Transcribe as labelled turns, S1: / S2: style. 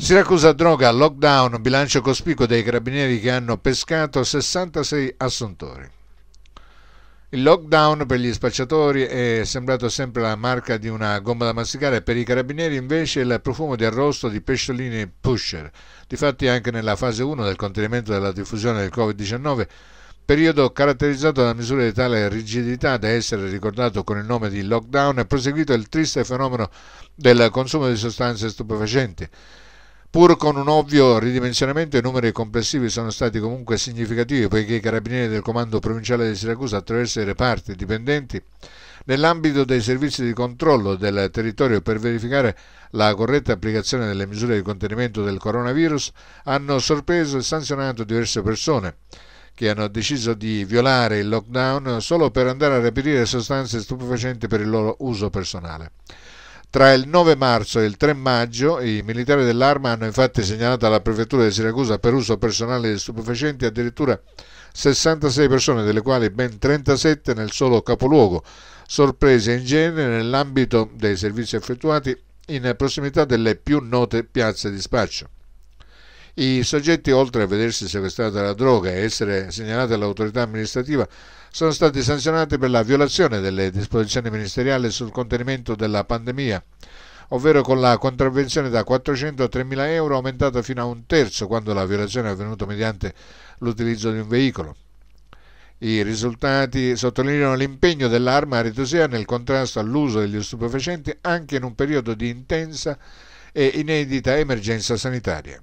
S1: Siracusa droga, lockdown, bilancio cospicuo dei carabinieri che hanno pescato 66 assuntori. Il lockdown per gli spacciatori è sembrato sempre la marca di una gomma da masticare, per i carabinieri invece il profumo di arrosto di pesciolini pusher. Difatti anche nella fase 1 del contenimento della diffusione del Covid-19, periodo caratterizzato da misure di tale rigidità da essere ricordato con il nome di lockdown, è proseguito il triste fenomeno del consumo di sostanze stupefacenti. Pur con un ovvio ridimensionamento i numeri complessivi sono stati comunque significativi poiché i carabinieri del comando provinciale di Siracusa attraverso i reparti dipendenti nell'ambito dei servizi di controllo del territorio per verificare la corretta applicazione delle misure di contenimento del coronavirus hanno sorpreso e sanzionato diverse persone che hanno deciso di violare il lockdown solo per andare a reperire sostanze stupefacenti per il loro uso personale. Tra il 9 marzo e il 3 maggio i militari dell'Arma hanno infatti segnalato alla prefettura di Siracusa per uso personale di stupefacenti addirittura 66 persone, delle quali ben 37 nel solo capoluogo, sorprese in genere nell'ambito dei servizi effettuati in prossimità delle più note piazze di spaccio. I soggetti, oltre a vedersi sequestrata la droga e essere segnalati all'autorità amministrativa, sono stati sanzionati per la violazione delle disposizioni ministeriali sul contenimento della pandemia, ovvero con la contravvenzione da 400 a 3.000 euro aumentata fino a un terzo quando la violazione è avvenuta mediante l'utilizzo di un veicolo. I risultati sottolineano l'impegno dell'arma aritosea nel contrasto all'uso degli stupefacenti anche in un periodo di intensa e inedita emergenza sanitaria.